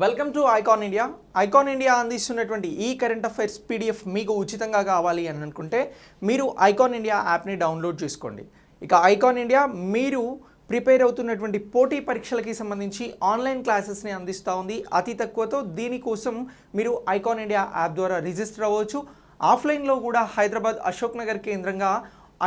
welcome to Icon India Icon India అందిస్తున్నటువంటి ఈ current affairs PDF మీకు ఉచితంగా కావాలి అని అనుకుంటే మీరు ఐకాన్ ఇండియా యాప్ని డౌన్లోడ్ చేసుకోండి ఇక ఐకాన్ ఇండియా మీరు ప్రిపేర్ అవుతున్నటువంటి పోటీ పరీక్షలకి సంబంధించి ఆన్లైన్ క్లాసెస్ని అందిస్తూ ఉంది అతి తక్కువతో దీనికోసం మీరు ఐకాన్ ఇండియా యాప్ ద్వారా రిజిస్టర్ అవ్వచ్చు ఆఫ్లైన్లో కూడా హైదరాబాద్ అశోక్ నగర్ కేంద్రంగా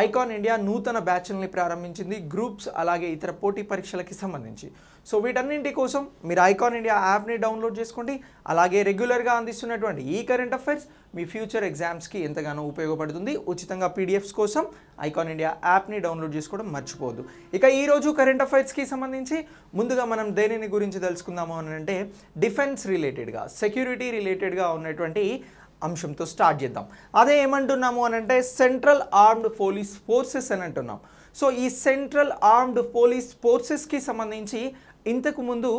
ఐకాన్ ఇండియా నూతన బ్యాచ్ల్ని ప్రారంభించింది గ్రూప్స్ అలాగే ఇతర పోటీ పరీక్షలకి సంబంధించి సో వీటన్నింటి కోసం మీరు ఐకాన్ ఇండియా యాప్ని డౌన్లోడ్ చేసుకోండి అలాగే రెగ్యులర్గా అందిస్తున్నటువంటి ఈ కరెంట్ అఫైర్స్ మీ ఫ్యూచర్ ఎగ్జామ్స్కి ఎంతగానో ఉపయోగపడుతుంది ఉచితంగా పీడిఎఫ్స్ కోసం ఐకాన్ ఇండియా యాప్ని డౌన్లోడ్ చేసుకోవడం మర్చిపోవద్దు ఇక ఈరోజు కరెంట్ అఫైర్స్కి సంబంధించి ముందుగా మనం దేనిని గురించి తెలుసుకుందాము అని అంటే డిఫెన్స్ రిలేటెడ్గా సెక్యూరిటీ రిలేటెడ్గా ఉన్నటువంటి అంశంతో స్టార్ట్ చేద్దాం అదే ఏమంటున్నాము అని అంటే సెంట్రల్ ఆర్మ్డ్ పోలీస్ ఫోర్సెస్ అని అంటున్నాం సో ఈ సెంట్రల్ ఆర్మ్డ్ పోలీస్ ఫోర్సెస్కి సంబంధించి ఇంతకుముందు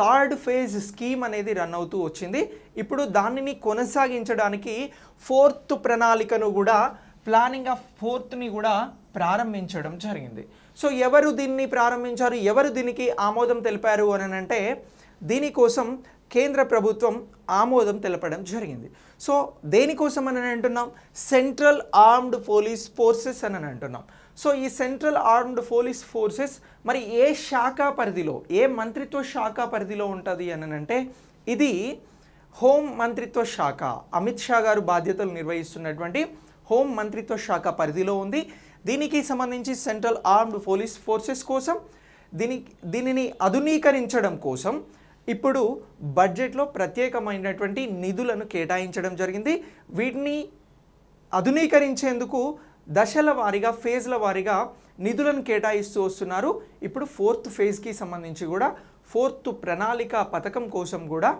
థర్డ్ ఫేజ్ స్కీమ్ అనేది రన్ అవుతూ వచ్చింది ఇప్పుడు దానిని కొనసాగించడానికి ఫోర్త్ ప్రణాళికను కూడా ప్లానింగ్ ఆఫ్ ఫోర్త్ని కూడా ప్రారంభించడం జరిగింది సో ఎవరు దీన్ని ప్రారంభించారు ఎవరు దీనికి ఆమోదం తెలిపారు అని అంటే దీనికోసం కేంద్ర ప్రభుత్వం ఆమోదం తెలపడం జరిగింది సో దేనికోసం అని అంటున్నాం సెంట్రల్ ఆర్మ్డ్ పోలీస్ ఫోర్సెస్ అని అంటున్నాం సో ఈ సెంట్రల్ ఆర్మ్డ్ పోలీస్ ఫోర్సెస్ మరి ఏ శాఖ పరిధిలో ఏ మంత్రిత్వ శాఖ పరిధిలో ఉంటుంది అని అంటే ఇది హోమ్ మంత్రిత్వ శాఖ అమిత్ షా గారు బాధ్యతలు నిర్వహిస్తున్నటువంటి హోమ్ మంత్రిత్వ శాఖ పరిధిలో ఉంది దీనికి సంబంధించి సెంట్రల్ ఆర్మ్డ్ పోలీస్ ఫోర్సెస్ కోసం దీని దీనిని ఆధునీకరించడం కోసం ఇప్పుడు బడ్జెట్లో ప్రత్యేకమైనటువంటి నిధులను కేటాయించడం జరిగింది వీటిని ఆధునీకరించేందుకు దశల వారీగా ఫేజ్ల వారీగా నిధులను కేటాయిస్తూ వస్తున్నారు ఇప్పుడు ఫోర్త్ ఫేజ్కి సంబంధించి కూడా ఫోర్త్ ప్రణాళిక పథకం కోసం కూడా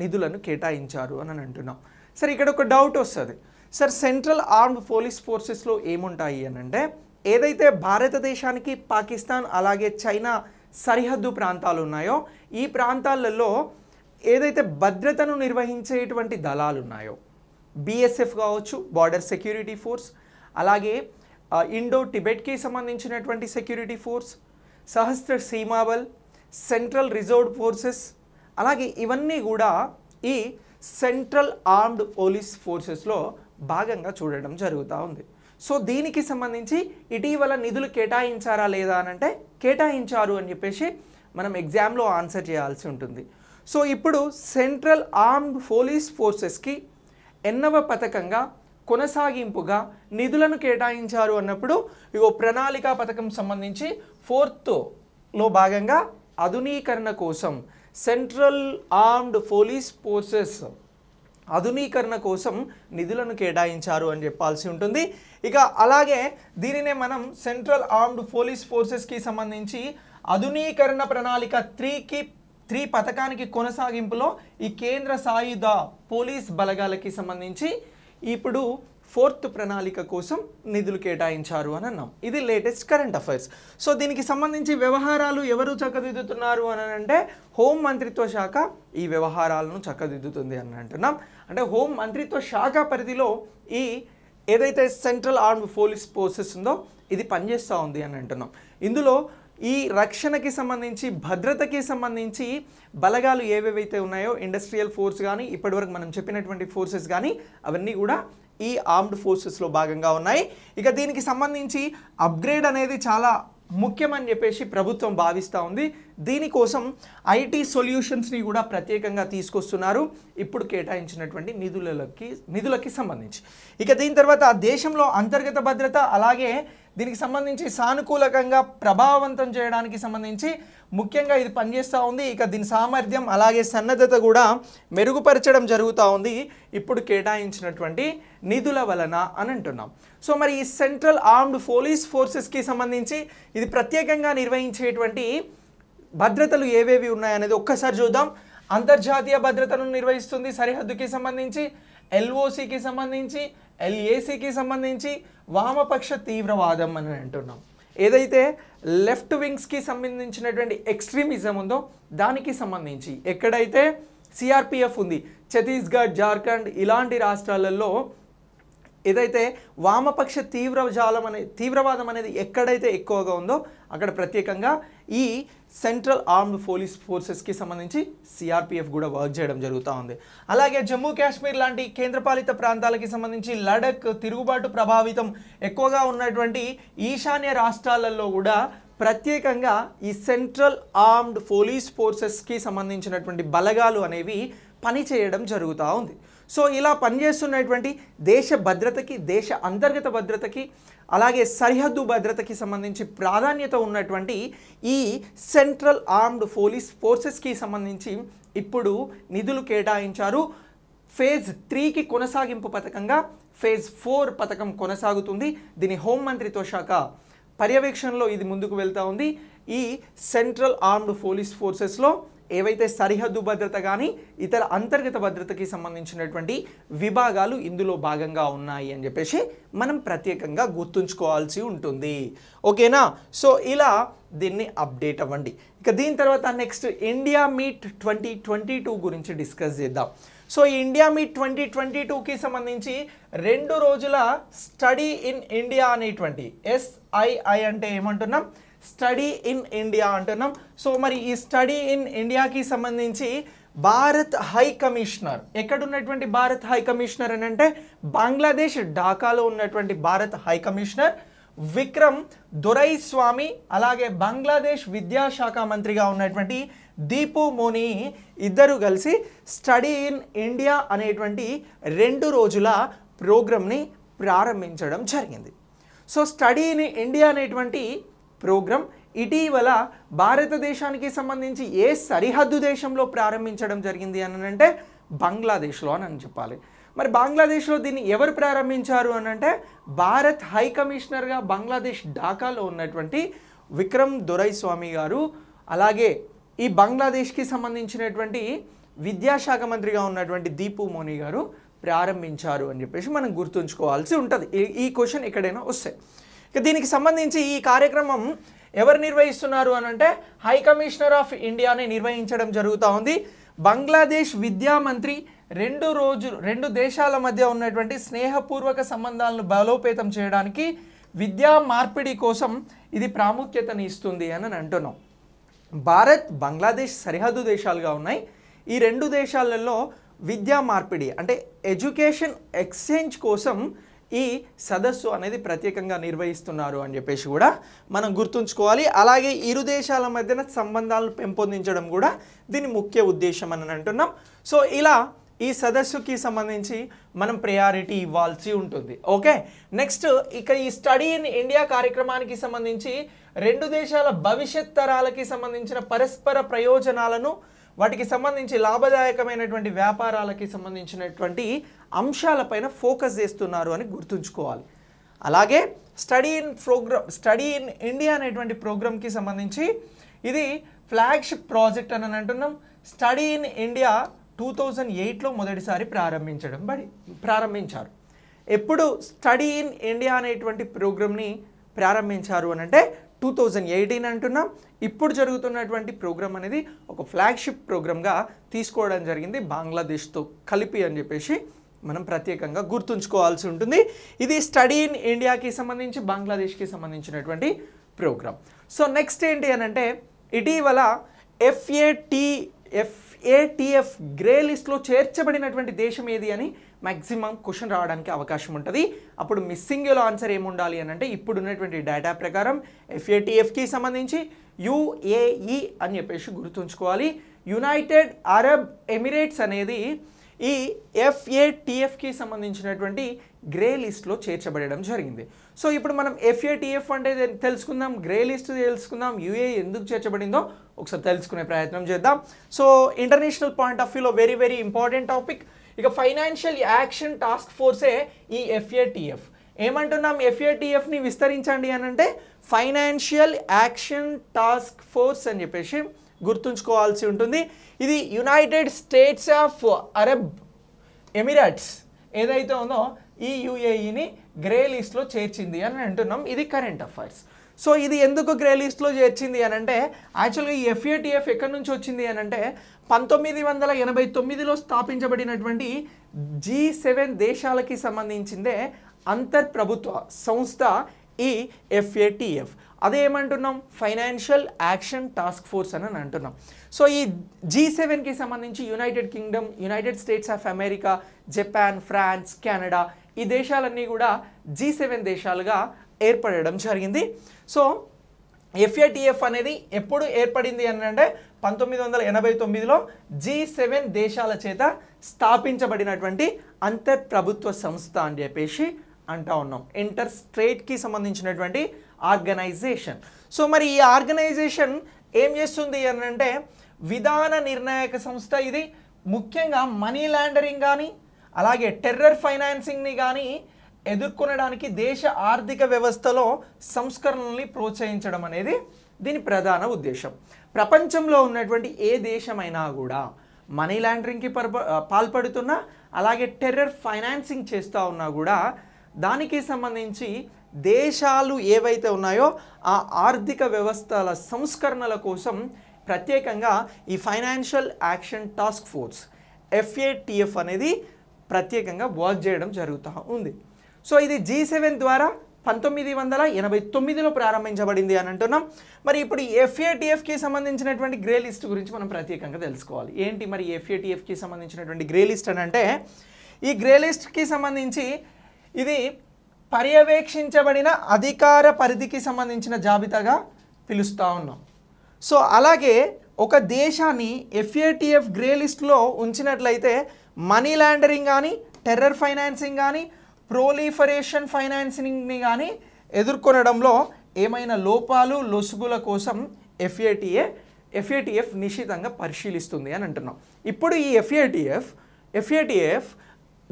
నిధులను కేటాయించారు అని అంటున్నాం సరే ఇక్కడ ఒక డౌట్ వస్తుంది సార్ సెంట్రల్ ఆర్మ్డ్ పోలీస్ ఫోర్సెస్లో ఏముంటాయి అని అంటే ఏదైతే భారతదేశానికి పాకిస్తాన్ అలాగే చైనా సరిహద్దు ప్రాంతాలు ఉన్నాయో ఈ ప్రాంతాలలో ఏదైతే భద్రతను నిర్వహించేటువంటి దళాలు ఉన్నాయో బిఎస్ఎఫ్ కావచ్చు బార్డర్ సెక్యూరిటీ ఫోర్స్ అలాగే ఇండో టిబెట్కి సంబంధించినటువంటి సెక్యూరిటీ ఫోర్స్ సహస్ర సీమాబల్ సెంట్రల్ రిజర్వ్ ఫోర్సెస్ అలాగే ఇవన్నీ కూడా ఈ సెంట్రల్ ఆర్మ్డ్ పోలీస్ ఫోర్సెస్లో భాగంగా చూడడం జరుగుతూ ఉంది సో దీనికి సంబంధించి ఇటీవల నిధులు కేటాయించారా లేదా అని అంటే కేటాయించారు అని చెప్పేసి మనం ఎగ్జామ్లో ఆన్సర్ చేయాల్సి ఉంటుంది సో ఇప్పుడు సెంట్రల్ ఆర్మ్డ్ పోలీస్ ఫోర్సెస్కి ఎన్నవ పథకంగా కొనసాగింపుగా నిధులను కేటాయించారు అన్నప్పుడు ఇగో ప్రణాళిక పథకం సంబంధించి ఫోర్త్లో భాగంగా ఆధునీకరణ కోసం సెంట్రల్ ఆర్మ్డ్ పోలీస్ ఫోర్సెస్ ఆధునీకరణ కోసం నిధులను కేటాయించారు అని చెప్పాల్సి ఉంటుంది ఇక అలాగే దీనినే మనం సెంట్రల్ ఆర్మ్డ్ పోలీస్ ఫోర్సెస్కి సంబంధించి ఆధునీకరణ ప్రణాళిక త్రీకి త్రీ పథకానికి కొనసాగింపులో ఈ కేంద్ర సాయుధ పోలీస్ బలగాలకి సంబంధించి ఇప్పుడు ఫోర్త్ ప్రణాళిక కోసం నిధులు కేటాయించారు అని అన్నాం ఇది లేటెస్ట్ కరెంట్ అఫైర్స్ సో దీనికి సంబంధించి వ్యవహారాలు ఎవరు చక్కదిద్దుతున్నారు అని అంటే హోం మంత్రిత్వ శాఖ ఈ వ్యవహారాలను చక్కదిద్దుతుంది అని అంటున్నాం అంటే హోం మంత్రిత్వ శాఖ పరిధిలో ఈ ఏదైతే సెంట్రల్ ఆర్మ్డ్ పోలీస్ ఫోర్సెస్ ఉందో ఇది పనిచేస్తూ ఉంది అని అంటున్నాం ఇందులో ఈ రక్షణకి సంబంధించి భద్రతకి సంబంధించి బలగాలు ఏవేవైతే ఉన్నాయో ఇండస్ట్రియల్ ఫోర్స్ కానీ ఇప్పటివరకు మనం చెప్పినటువంటి ఫోర్సెస్ కానీ అవన్నీ కూడా ఈ ఆర్మ్డ్ ఫోర్సెస్లో భాగంగా ఉన్నాయి ఇక దీనికి సంబంధించి అప్గ్రేడ్ అనేది చాలా ముఖ్యమని చెప్పేసి ప్రభుత్వం భావిస్తూ ఉంది దీనికోసం ఐటీ సొల్యూషన్స్ని కూడా ప్రత్యేకంగా తీసుకొస్తున్నారు ఇప్పుడు కేటాయించినటువంటి నిధులకి నిధులకి సంబంధించి ఇక దీని తర్వాత దేశంలో అంతర్గత భద్రత అలాగే దీనికి సంబంధించి సానుకూలకంగా ప్రభావవంతం చేయడానికి సంబంధించి ముఖ్యంగా ఇది పనిచేస్తూ ఉంది ఇక దీని సామర్థ్యం అలాగే సన్నద్ధత కూడా మెరుగుపరచడం జరుగుతూ ఉంది ఇప్పుడు కేటాయించినటువంటి నిధుల వలన అని అంటున్నాం సో మరి ఈ సెంట్రల్ ఆర్మ్డ్ పోలీస్ ఫోర్సెస్కి సంబంధించి ఇది ప్రత్యేకంగా నిర్వహించేటువంటి భద్రతలు ఏవేవి ఉన్నాయనేది ఒక్కసారి చూద్దాం అంతర్జాతీయ భద్రతను నిర్వహిస్తుంది సరిహద్దుకి సంబంధించి ఎల్ఓసికి సంబంధించి ఎల్ఏసీకి e సంబంధించి వామపక్ష తీవ్రవాదం అని అంటున్నాం ఏదైతే లెఫ్ట్ వింగ్స్కి సంబంధించినటువంటి ఎక్స్ట్రీమిజం ఉందో దానికి సంబంధించి ఎక్కడైతే సిఆర్పిఎఫ్ ఉంది ఛత్తీస్గఢ్ జార్ఖండ్ ఇలాంటి రాష్ట్రాలలో ఏదైతే వామపక్ష తీవ్ర జాలం అనే తీవ్రవాదం అనేది ఎక్కడైతే ఎక్కువగా ఉందో అక్కడ ప్రత్యేకంగా ఈ సెంట్రల్ ఆర్మ్డ్ పోలీస్ ఫోర్సెస్కి సంబంధించి సిఆర్పిఎఫ్ కూడా వర్క్ చేయడం జరుగుతూ ఉంది అలాగే జమ్మూ కాశ్మీర్ లాంటి కేంద్రపాలిత ప్రాంతాలకి సంబంధించి లడక్ తిరుగుబాటు ప్రభావితం ఎక్కువగా ఉన్నటువంటి ఈశాన్య రాష్ట్రాలలో కూడా ప్రత్యేకంగా ఈ సెంట్రల్ ఆర్మ్డ్ పోలీస్ ఫోర్సెస్కి సంబంధించినటువంటి బలగాలు అనేవి పనిచేయడం జరుగుతూ ఉంది సో ఇలా పనిచేస్తున్నటువంటి దేశ భద్రతకి దేశ అంతర్గత భద్రతకి అలాగే సరిహద్దు భద్రతకి సంబంధించి ప్రాధాన్యత ఉన్నటువంటి ఈ సెంట్రల్ ఆర్మ్డ్ పోలీస్ ఫోర్సెస్కి సంబంధించి ఇప్పుడు నిధులు కేటాయించారు ఫేజ్ త్రీకి కొనసాగింపు పథకంగా ఫేజ్ ఫోర్ పథకం కొనసాగుతుంది దీని హోంమంత్రితో శాఖ పర్యవేక్షణలో ఇది ముందుకు వెళ్తూ ఉంది ఈ సెంట్రల్ ఆర్మ్డ్ పోలీస్ ఫోర్సెస్లో ఏవైతే సరిహద్దు భద్రత కానీ ఇతర అంతర్గత భద్రతకి సంబంధించినటువంటి విభాగాలు ఇందులో భాగంగా ఉన్నాయి అని చెప్పేసి మనం ప్రత్యేకంగా గుర్తుంచుకోవాల్సి ఉంటుంది ఓకేనా సో ఇలా దీన్ని అప్డేట్ అవ్వండి ఇక దీని తర్వాత next India meet twenty twenty two గురించి డిస్కస్ చేద్దాం so India meet twenty twenty టూకి సంబంధించి రెండు రోజుల స్టడీ ఇన్ ఇండియా అనేటువంటి ఎస్ఐఐ అంటే ఏమంటున్నాం స్టడీ ఇన్ ఇండియా అంటున్నాం సో మరి ఈ స్టడీ ఇన్ ఇండియాకి సంబంధించి భారత్ హై కమిషనర్ ఎక్కడ ఉన్నటువంటి భారత్ హై కమిషనర్ అని అంటే బంగ్లాదేశ్ ఢాకాలో ఉన్నటువంటి Bharat high commissioner Vikram Doraiswamy అలాగే బంగ్లాదేశ్ విద్యాశాఖ మంత్రిగా ఉన్నటువంటి దీపు ముని ఇద్దరు కలిసి స్టడీ ఇన్ ఇండియా అనేటువంటి రెండు రోజుల ప్రోగ్రామ్ని ప్రారంభించడం జరిగింది సో స్టడీ ఇన్ ఇండియా అనేటువంటి ప్రోగ్రాం ఇటీవల భారతదేశానికి సంబంధించి ఏ సరిహద్దు దేశంలో ప్రారంభించడం జరిగింది అని అంటే బంగ్లాదేశ్లో అని చెప్పాలి మరి బంగ్లాదేశ్లో దీన్ని ఎవరు ప్రారంభించారు అని అంటే భారత్ హై కమిషనర్గా బంగ్లాదేశ్ ఢాకాలో ఉన్నటువంటి విక్రమ్ దొరైస్వామి గారు అలాగే ఈ బంగ్లాదేశ్కి సంబంధించినటువంటి విద్యాశాఖ మంత్రిగా ఉన్నటువంటి దీపు మోని గారు ప్రారంభించారు అని చెప్పేసి మనం గుర్తుంచుకోవాల్సి ఉంటుంది ఈ క్వశ్చన్ ఎక్కడైనా వస్తాయి దీనికి సంబంధించి ఈ కార్యక్రమం ఎవరు నిర్వహిస్తున్నారు అని అంటే హై కమిషనర్ ఆఫ్ ఇండియాని నిర్వహించడం జరుగుతూ ఉంది బంగ్లాదేశ్ విద్యా మంత్రి రెండు రోజు రెండు దేశాల మధ్య ఉన్నటువంటి స్నేహపూర్వక సంబంధాలను బలోపేతం చేయడానికి విద్యా మార్పిడి కోసం ఇది ప్రాముఖ్యతను ఇస్తుంది అని అంటున్నాం భారత్ బంగ్లాదేశ్ సరిహద్దు దేశాలుగా ఉన్నాయి ఈ రెండు దేశాలలో విద్యా మార్పిడి అంటే ఎడ్యుకేషన్ ఎక్స్చేంజ్ కోసం ఈ సదస్సు అనేది ప్రత్యేకంగా నిర్వహిస్తున్నారు అని చెప్పేసి కూడా మనం గుర్తుంచుకోవాలి అలాగే ఇరు దేశాల మధ్యన సంబంధాలను పెంపొందించడం కూడా దీని ముఖ్య ఉద్దేశం అని అంటున్నాం సో ఇలా ఈ సదస్సుకి సంబంధించి మనం ప్రయారిటీ ఇవ్వాల్సి ఉంటుంది ఓకే నెక్స్ట్ ఇక ఈ స్టడీ ఇన్ ఇండియా కార్యక్రమానికి సంబంధించి రెండు దేశాల భవిష్యత్ తరాలకి సంబంధించిన పరస్పర ప్రయోజనాలను వాటికి సంబంధించి లాభదాయకమైనటువంటి వ్యాపారాలకి సంబంధించినటువంటి అంశాలపైన ఫోకస్ చేస్తున్నారు అని గుర్తుంచుకోవాలి అలాగే study in programme study in India అనేటువంటి ప్రోగ్రామ్కి సంబంధించి ఇది ఫ్లాగ్షిప్ ప్రాజెక్ట్ అని అంటున్నాం study in India two thousand ఎయిట్లో మొదటిసారి ప్రారంభించడం బడి ప్రారంభించారు ఎప్పుడు స్టడీ ఇన్ ఇండియా అనేటువంటి ప్రోగ్రామ్ని ప్రారంభించారు అని అంటే టూ థౌజండ్ ఎయిటీన్ అంటున్నాం ఇప్పుడు జరుగుతున్నటువంటి ప్రోగ్రామ్ అనేది ఒక ఫ్లాగ్షిప్ ప్రోగ్రామ్గా తీసుకోవడం జరిగింది బంగ్లాదేశ్తో కలిపి అని చెప్పేసి మనం ప్రత్యేకంగా గుర్తుంచుకోవాల్సి ఉంటుంది ఇది స్టడీ ఇన్ ఇండియాకి సంబంధించి బంగ్లాదేశ్కి సంబంధించినటువంటి ప్రోగ్రామ్ సో నెక్స్ట్ ఏంటి అని అంటే ఇటీవల ఎఫ్ఏటి ఎఫ్ఏటిఎఫ్ గ్రే లిస్ట్లో చేర్చబడినటువంటి దేశం ఏది అని మ్యాక్సిమం క్వశ్చన్ రావడానికి అవకాశం ఉంటుంది అప్పుడు మిస్సింగ్లో ఆన్సర్ ఏముండాలి అని అంటే ఇప్పుడు ఉన్నటువంటి డేటా ప్రకారం ఎఫ్ఏటిఎఫ్కి సంబంధించి యుఏఈ అని చెప్పేసి గుర్తుంచుకోవాలి యునైటెడ్ అరబ్ ఎమిరేట్స్ అనేది ఈ ఎఫ్ఏటిఎఫ్కి సంబంధించినటువంటి గ్రే లిస్ట్లో చేర్చబడడం జరిగింది సో ఇప్పుడు మనం ఎఫ్ఏటిఎఫ్ అంటే తెలుసుకుందాం గ్రే లిస్ట్ తెలుసుకుందాం యూఏ ఎందుకు చేర్చబడిందో ఒకసారి తెలుసుకునే ప్రయత్నం చేద్దాం సో ఇంటర్నేషనల్ పాయింట్ ఆఫ్ వ్యూలో వెరీ వెరీ ఇంపార్టెంట్ టాపిక్ ఇక ఫైనాన్షియల్ యాక్షన్ టాస్క్ ఫోర్సే ఈ ఎఫ్ఏటిఎఫ్ ఏమంటున్నాం ఎఫ్ఏటిఎఫ్ని విస్తరించండి అని అంటే ఫైనాన్షియల్ యాక్షన్ టాస్క్ ఫోర్స్ అని చెప్పేసి గుర్తుంచుకోవాల్సి ఉంటుంది ఇది United States of Arab Emirates ఏదైతే ఉందో ఈ యూఏఈని గ్రే లిస్ట్లో చేర్చింది అని అంటున్నాం ఇది కరెంట్ అఫైర్స్ సో ఇది ఎందుకు గ్రే లిస్ట్లో చేర్చింది అని అంటే యాక్చువల్గా ఈ ఎఫ్ఏటిఎఫ్ ఎక్కడి నుంచి వచ్చింది అని అంటే పంతొమ్మిది వందల ఎనభై తొమ్మిదిలో స్థాపించబడినటువంటి జీ సెవెన్ దేశాలకి సంబంధించిందే అంతర్ ప్రభుత్వ సంస్థ ఈ ఎఫ్ఏటిఎఫ్ అదేమంటున్నాం ఫైనాన్షియల్ యాక్షన్ టాస్క్ ఫోర్స్ అని అంటున్నాం సో ఈ జీ సెవెన్కి సంబంధించి United Kingdom United States of America Japan France Canada ఈ దేశాలన్నీ కూడా జీ సెవెన్ దేశాలుగా ఏర్పడడం జరిగింది సో ఎఫ్ఏటిఎఫ్ అనేది ఎప్పుడు ఏర్పడింది అని అంటే పంతొమ్మిది వందల ఎనభై తొమ్మిదిలో జీ సెవెన్ దేశాల చేత స్థాపించబడినటువంటి అంతర్ ప్రభుత్వ సంస్థ అని చెప్పేసి అంటా ఉన్నాం ఇంటర్ స్ట్రేట్కి సంబంధించినటువంటి ఆర్గనైజేషన్ సో మరి ఈ ఆర్గనైజేషన్ ఏం చేస్తుంది అని అంటే విధాన నిర్ణాయక సంస్థ ఇది ముఖ్యంగా మనీ లాండరింగ్ కానీ అలాగే టెర్రర్ ఫైనాన్సింగ్ని కానీ ఎదుర్కొనడానికి దేశ ఆర్థిక వ్యవస్థలో సంస్కరణల్ని ప్రోత్సహించడం అనేది దీని ప్రధాన ఉద్దేశం ప్రపంచంలో ఉన్నటువంటి ఏ దేశమైనా కూడా మనీ లాండరింగ్కి పాల్పడుతున్నా అలాగే టెర్రర్ ఫైనాన్సింగ్ చేస్తూ ఉన్నా కూడా దానికి సంబంధించి దేశాలు ఏవైతే ఉన్నాయో ఆ ఆర్థిక వ్యవస్థల సంస్కరణల కోసం ప్రత్యేకంగా ఈ financial action task force FATF అనేది ప్రత్యేకంగా వర్క్ చేయడం జరుగుతూ ఉంది సో ఇది జీ సెవెన్ ద్వారా పంతొమ్మిది వందల ఎనభై తొమ్మిదిలో ప్రారంభించబడింది అని అంటున్నాం మరి ఇప్పుడు ఎఫ్ఏటిఎఫ్కి సంబంధించినటువంటి గ్రే లిస్ట్ గురించి మనం ప్రత్యేకంగా తెలుసుకోవాలి ఏంటి మరి ఎఫ్ఏటిఎఫ్కి సంబంధించినటువంటి గ్రే లిస్ట్ అని అంటే ఈ గ్రే లిస్ట్కి సంబంధించి ఇది పర్యవేక్షించబడిన అధికార పరిధికి సంబంధించిన జాబితాగా పిలుస్తూ ఉన్నాం సో అలాగే ఒక దేశాన్ని ఎఫ్ఏటిఎఫ్ గ్రే లిస్ట్లో ఉంచినట్లయితే మనీ లాండరింగ్ కానీ టెర్రర్ ఫైనాన్సింగ్ కానీ ప్రోలిఫరేషన్ ఫైనాన్సింగ్ని కానీ ఎదుర్కొనడంలో ఏమైనా లోపాలు లొసుగుల కోసం ఎఫ్ఏటిఏ ఎఫ్ఏటిఎఫ్ నిశ్చితంగా పరిశీలిస్తుంది అని అంటున్నాం ఇప్పుడు ఈ ఎఫ్ఏటిఎఫ్ ఎఫ్ఏటిఎఫ్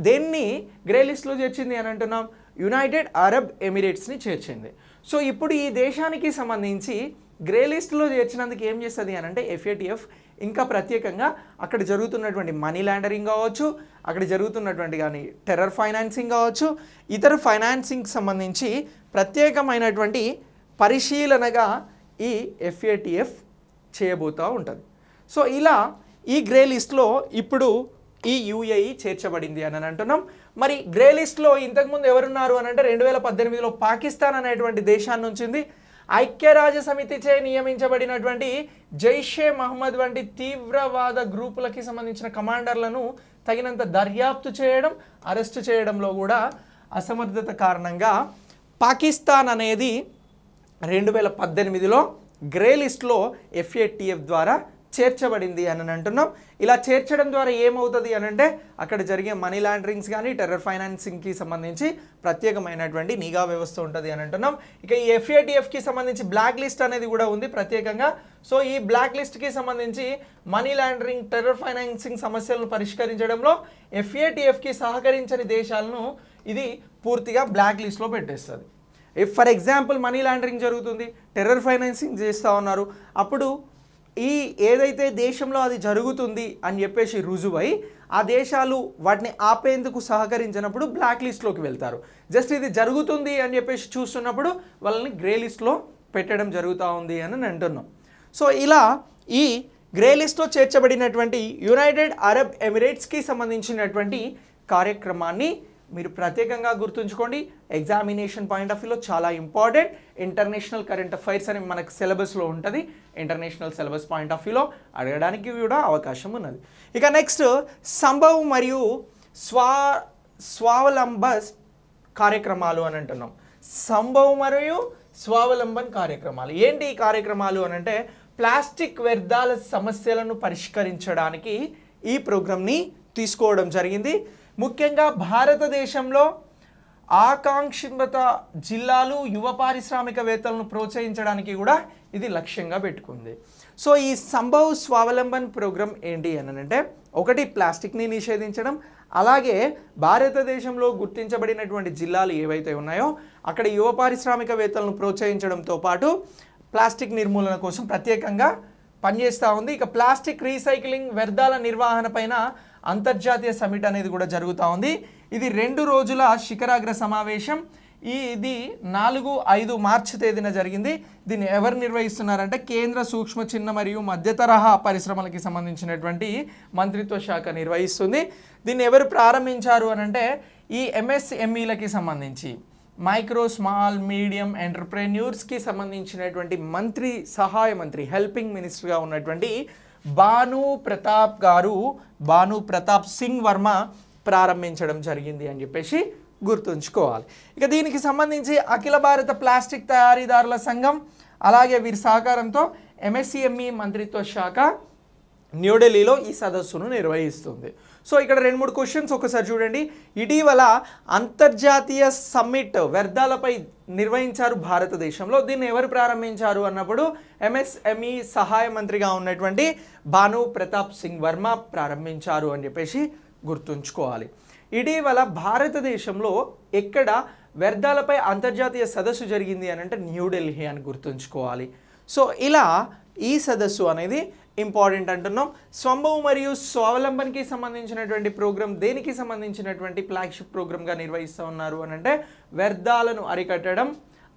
దేన్ని గ్రే లిస్ట్లో చేర్చింది అని అంటున్నాం యునైటెడ్ అరబ్ ఎమిరేట్స్ని చేర్చింది సో ఇప్పుడు ఈ దేశానికి సంబంధించి గ్రే లిస్ట్లో చేర్చినందుకు ఏం చేస్తుంది అని అంటే ఎఫ్ఏటిఎఫ్ ఇంకా ప్రత్యేకంగా అక్కడ జరుగుతున్నటువంటి మనీ ల్యాండరింగ్ కావచ్చు అక్కడ జరుగుతున్నటువంటి కానీ టెర్రర్ ఫైనాన్సింగ్ కావచ్చు ఇతర ఫైనాన్సింగ్ సంబంధించి ప్రత్యేకమైనటువంటి పరిశీలనగా ఈ ఎఫ్ఏటిఎఫ్ చేయబోతూ ఉంటుంది సో ఇలా ఈ గ్రే లిస్ట్లో ఇప్పుడు ఈ యూఏఈ చేర్చబడింది అని అంటున్నాం మరి గ్రే లిస్ట్లో ఇంతకుముందు ఎవరున్నారు అని అంటే రెండు వేల పద్దెనిమిదిలో పాకిస్తాన్ అనేటువంటి దేశాన్ని ఉంచింది ఐక్యరాజ్య సమితిచే నియమించబడినటువంటి జైషే మహమ్మద్ వంటి తీవ్రవాద గ్రూపులకి సంబంధించిన కమాండర్లను తగినంత దర్యాప్తు చేయడం అరెస్టు చేయడంలో కూడా అసమర్థత కారణంగా పాకిస్తాన్ అనేది రెండు వేల పద్దెనిమిదిలో గ్రే లిస్ట్లో ఎఫ్ఏటిఎఫ్ ద్వారా చేర్చబడింది అని అంటున్నాం ఇలా చేర్చడం ద్వారా ఏమవుతుంది అని అంటే అక్కడ జరిగే మనీ లాండరింగ్స్ కానీ టెర్రర్ ఫైనాన్సింగ్కి సంబంధించి ప్రత్యేకమైనటువంటి నిఘా వ్యవస్థ ఉంటుంది అని అంటున్నాం ఇక ఈ ఎఫ్ఏటిఎఫ్కి సంబంధించి బ్లాక్ లిస్ట్ అనేది కూడా ఉంది ప్రత్యేకంగా సో ఈ బ్లాక్ లిస్ట్కి సంబంధించి మనీ లాండరింగ్ టెర్రర్ ఫైనాన్సింగ్ సమస్యలను పరిష్కరించడంలో ఎఫ్ఏటిఎఫ్కి సహకరించని దేశాలను ఇది పూర్తిగా బ్లాక్ లిస్ట్లో పెట్టేస్తుంది if for example money laundering జరుగుతుంది టెర్రర్ ఫైనాన్సింగ్ చేస్తూ ఉన్నారు అప్పుడు ఈ ఏదైతే దేశంలో అది జరుగుతుంది అని చెప్పేసి రుజువై ఆ దేశాలు వాటిని ఆపేందుకు సహకరించినప్పుడు బ్లాక్ లిస్ట్లోకి వెళ్తారు జస్ట్ ఇది జరుగుతుంది అని చెప్పేసి చూస్తున్నప్పుడు వాళ్ళని గ్రే లిస్ట్లో పెట్టడం జరుగుతూ ఉంది అని అంటున్నాం సో ఇలా ఈ గ్రే లిస్ట్లో చేర్చబడినటువంటి యునైటెడ్ అరబ్ ఎమిరేట్స్కి సంబంధించినటువంటి కార్యక్రమాన్ని మీరు ప్రత్యేకంగా గుర్తుంచుకోండి ఎగ్జామినేషన్ పాయింట్ ఆఫ్ వ్యూలో చాలా ఇంపార్టెంట్ ఇంటర్నేషనల్ కరెంట్ అఫైర్స్ అని మనకు సిలబస్లో ఉంటుంది ఇంటర్నేషనల్ సిలబస్ పాయింట్ ఆఫ్ వ్యూలో అడగడానికి కూడా అవకాశం ఉన్నది ఇక నెక్స్ట్ సంభవ్ మరియు స్వా స్వావలంబ కార్యక్రమాలు అని అంటున్నాం సంభవ్ మరియు స్వావలంబన్ కార్యక్రమాలు ఏంటి ఈ కార్యక్రమాలు అని అంటే ప్లాస్టిక్ వ్యర్థాల సమస్యలను పరిష్కరించడానికి ఈ ప్రోగ్రామ్ని తీసుకోవడం జరిగింది ముఖ్యంగా భారతదేశంలో ఆకాంక్షిత జిల్లాలు యువ పారిశ్రామికవేత్తలను ప్రోత్సహించడానికి కూడా ఇది లక్ష్యంగా పెట్టుకుంది సో ఈ సంభవ్ స్వావలంబన్ ప్రోగ్రామ్ ఏంటి అని అంటే ఒకటి ప్లాస్టిక్ని నిషేధించడం అలాగే భారతదేశంలో గుర్తించబడినటువంటి జిల్లాలు ఏవైతే ఉన్నాయో అక్కడ యువ పారిశ్రామికవేత్తలను ప్రోత్సహించడంతో పాటు ప్లాస్టిక్ నిర్మూలన కోసం ప్రత్యేకంగా పనిచేస్తూ ఉంది ఇక ప్లాస్టిక్ రీసైక్లింగ్ వ్యర్థాల నిర్వహణ పైన అంతర్జాతీయ సమిట్ అనేది కూడా జరుగుతూ ఉంది ఇది రెండు రోజుల శిఖరాగ్ర సమావేశం ఈ ఇది నాలుగు ఐదు మార్చి తేదీన జరిగింది దీన్ని ఎవరు నిర్వహిస్తున్నారంటే కేంద్ర సూక్ష్మ చిన్న మరియు మధ్యతరహా పరిశ్రమలకి సంబంధించినటువంటి మంత్రిత్వ శాఖ నిర్వహిస్తుంది దీన్ని ఎవరు ప్రారంభించారు అనంటే ఈ ఎంఎస్ఎంఈలకి సంబంధించి మైక్రో స్మాల్ మీడియం ఎంటర్ప్రెన్యూర్స్కి సంబంధించినటువంటి మంత్రి సహాయ మంత్రి హెల్పింగ్ మినిస్టర్గా ఉన్నటువంటి భాను ప్రతాప్ గారు భాను ప్రతాప్ సింగ్ వర్మ ప్రారంభించడం జరిగింది అని చెప్పేసి గుర్తుంచుకోవాలి ఇక దీనికి సంబంధించి అఖిల భారత ప్లాస్టిక్ తయారీదారుల సంఘం అలాగే వీరి సహకారంతో ఎంఎస్సిఎంఈ e మంత్రిత్వ శాఖ న్యూఢిల్లీలో ఈ సదస్సును నిర్వహిస్తుంది సో ఇక్కడ రెండు మూడు క్వశ్చన్స్ ఒకసారి చూడండి ఇటీవల అంతర్జాతీయ సమ్మిట్ వ్యర్థాలపై నిర్వహించారు భారతదేశంలో దీన్ని ఎవరు ప్రారంభించారు అన్నప్పుడు ఎంఎస్ఎంఈ e సహాయ మంత్రిగా ఉన్నటువంటి భాను ప్రతాప్ సింగ్ వర్మ ప్రారంభించారు అని చెప్పేసి గుర్తుంచుకోవాలి ఇటీవల భారతదేశంలో ఎక్కడ వ్యర్థాలపై అంతర్జాతీయ సదస్సు జరిగింది అని అంటే న్యూఢిల్లీ అని గుర్తుంచుకోవాలి సో ఇలా ఈ సదస్సు అనేది ఇంపార్టెంట్ అంటున్నాం స్వంభవు మరియు స్వావలంబనకి సంబంధించినటువంటి ప్రోగ్రాం దేనికి సంబంధించినటువంటి ఫ్లాగ్షిప్ ప్రోగ్రామ్గా నిర్వహిస్తూ ఉన్నారు అని అంటే వ్యర్థాలను అరికట్టడం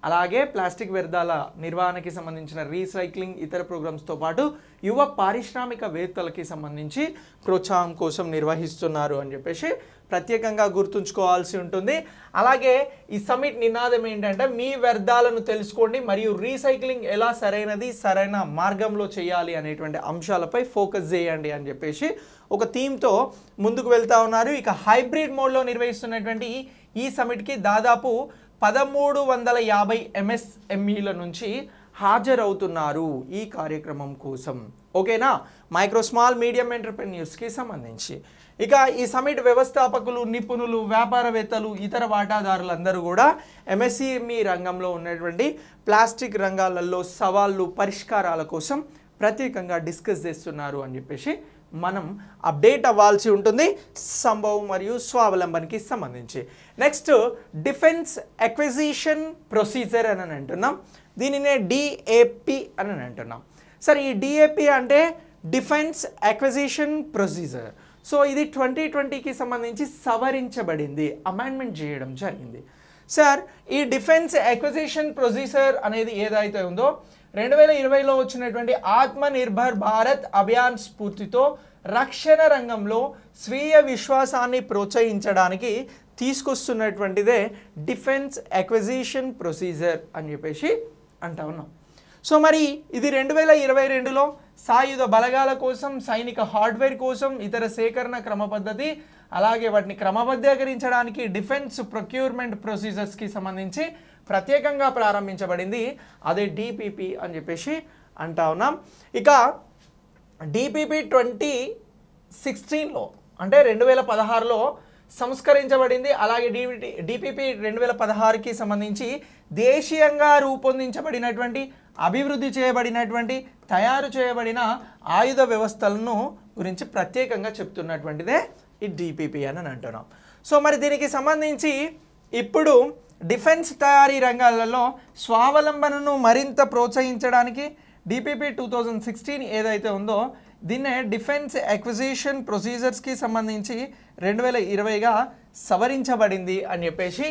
అలాగే ప్లాస్టిక్ వ్యర్థాల నిర్వహణకి సంబంధించిన రీసైక్లింగ్ ఇతర ప్రోగ్రామ్స్తో పాటు యువ పారిశ్రామికవేత్తలకి సంబంధించి ప్రోత్సాహం కోసం నిర్వహిస్తున్నారు అని చెప్పేసి ప్రత్యేకంగా గుర్తుంచుకోవాల్సి ఉంటుంది అలాగే ఈ సమిట్ నినాదం ఏంటంటే మీ వ్యర్థాలను తెలుసుకోండి మరియు రీసైక్లింగ్ ఎలా సరైనది సరైన మార్గంలో చేయాలి అనేటువంటి అంశాలపై ఫోకస్ చేయండి అని చెప్పేసి ఒక థీమ్తో ముందుకు వెళ్తా ఉన్నారు ఇక హైబ్రిడ్ మోడ్లో నిర్వహిస్తున్నటువంటి ఈ సమిట్కి దాదాపు పదమూడు వందల యాభై ఎంఎస్ఎంఈల నుంచి హాజరవుతున్నారు ఈ కార్యక్రమం కోసం ఓకేనా మైక్రో స్మాల్ మీడియం ఎంటర్ప్రెన్యూర్స్కి సంబంధించి ఇక ఈ సమిట్ వ్యవస్థాపకులు నిపుణులు వ్యాపారవేత్తలు ఇతర వాటాదారులందరూ కూడా ఎంఎస్సిఎంఈ రంగంలో ఉన్నటువంటి ప్లాస్టిక్ రంగాలలో సవాళ్ళు పరిష్కారాల కోసం ప్రత్యేకంగా డిస్కస్ చేస్తున్నారు అని చెప్పేసి మనం అప్డేట్ అవ్వాల్సి ఉంటుంది సంభవం మరియు స్వావలంబనకి సంబంధించి నెక్స్ట్ డిఫెన్స్ ఎక్విజిషన్ ప్రొసీజర్ అని అంటున్నాం దీనినే డిఏపి అని అంటున్నాం సరే ఈ డిఏపి అంటే డిఫెన్స్ అక్విజిషన్ ప్రొసీజర్ సో ఇది ట్వంటీ ట్వంటీకి సంబంధించి సవరించబడింది అమెండ్మెంట్ చేయడం జరిగింది సార్ ఈ డిఫెన్స్ అక్విజిషన్ ప్రొసీజర్ అనేది ఏదైతే ఉందో రెండు వేల ఇరవైలో వచ్చినటువంటి ఆత్మనిర్భర్ భారత్ అభియాన్ స్ఫూర్తితో రక్షణ రంగంలో స్వీయ విశ్వాసాన్ని ప్రోత్సహించడానికి తీసుకొస్తున్నటువంటిదే డిఫెన్స్ అక్విజిషన్ ప్రొసీజర్ అని చెప్పేసి అంటా ఉన్నాం సో మరి ఇది రెండు వేల ఇరవై రెండులో సాయుధ బలగాల కోసం సైనిక హార్డ్వేర్ కోసం ఇతర సేకరణ క్రమపద్ధతి అలాగే వాటిని క్రమబద్ధీకరించడానికి డిఫెన్స్ ప్రొక్యూర్మెంట్ ప్రొసీజర్స్కి సంబంధించి ప్రత్యేకంగా ప్రారంభించబడింది అదే డిపిపి అని చెప్పేసి అంటా ఉన్నాం ఇక డిపిపి ట్వంటీ సిక్స్టీన్లో అంటే రెండు వేల పదహారులో సంస్కరించబడింది అలాగే డిపిపి రెండు వేల పదహారుకి సంబంధించి దేశీయంగా రూపొందించబడినటువంటి అభివృద్ధి చేయబడినటువంటి తయారు చేయబడిన ఆయుధ వ్యవస్థలను గురించి ప్రత్యేకంగా చెప్తున్నటువంటిదే ఈ డిపిపి అని అంటున్నాం సో మరి దీనికి సంబంధించి ఇప్పుడు డిఫెన్స్ తయారీ రంగాలలో స్వావలంబనను మరింత ప్రోత్సహించడానికి డిపిపి టూ థౌజండ్ సిక్స్టీన్ ఏదైతే ఉందో దీన్నే డిఫెన్స్ ఎక్విజిషన్ ప్రొసీజర్స్కి సంబంధించి రెండు వేల ఇరవైగా సవరించబడింది అని చెప్పేసి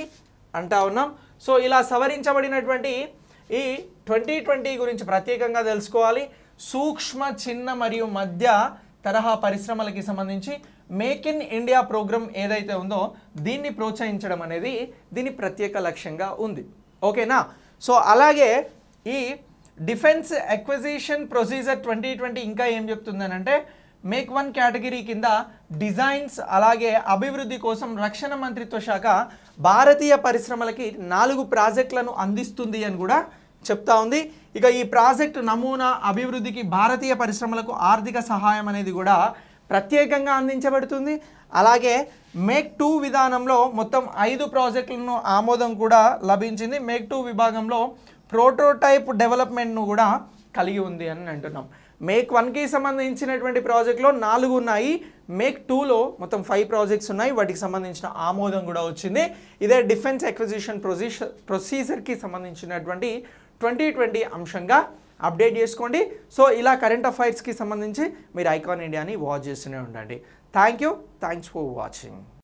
అంటా ఉన్నాం సో ఇలా సవరించబడినటువంటి ఈ ట్వంటీ ట్వంటీ గురించి ప్రత్యేకంగా తెలుసుకోవాలి సూక్ష్మ చిన్న మరియు మధ్య తరహా పరిశ్రమలకి సంబంధించి మేక్ ఇన్ ఇండియా ప్రోగ్రామ్ ఏదైతే ఉందో దీన్ని ప్రోత్సహించడం అనేది దీని ప్రత్యేక లక్ష్యంగా ఉంది ఓకేనా సో అలాగే ఈ defence acquisition procedure twenty twenty ఇంకా ఏం చెప్తుందనంటే మేక్ వన్ కేటగిరీ కింద డిజైన్స్ అలాగే అభివృద్ధి కోసం రక్షణ మంత్రిత్వ శాఖ భారతీయ పరిశ్రమలకి నాలుగు ప్రాజెక్టులను అందిస్తుంది అని కూడా చెప్తా ఉంది ఇక ఈ ప్రాజెక్టు నమూనా అభివృద్ధికి భారతీయ పరిశ్రమలకు ఆర్థిక సహాయం అనేది కూడా ప్రత్యేకంగా అందించబడుతుంది అలాగే మేక్ టూ విధానంలో మొత్తం ఐదు ప్రాజెక్టులను ఆమోదం కూడా లభించింది మేక్ టూ విభాగంలో ప్రోటోటైప్ డెవలప్మెంట్ను కూడా కలిగి ఉంది అని అంటున్నాం మేక్ వన్కి సంబంధించినటువంటి ప్రాజెక్టులో నాలుగు ఉన్నాయి మేక్ టూలో మొత్తం ఫైవ్ ప్రాజెక్ట్స్ ఉన్నాయి వాటికి సంబంధించిన ఆమోదం కూడా వచ్చింది ఇదే డిఫెన్స్ ఎక్విజిషన్ ప్రొసీజర్ ప్రొసీజర్కి సంబంధించినటువంటి ట్వంటీ ట్వంటీ అంశంగా అప్డేట్ చేసుకోండి సో ఇలా కరెంట్ అఫైర్స్కి సంబంధించి మీరు ఐకాన్ ఇండియాని వాచ్ చేస్తూనే ఉండండి thank you thanks for watching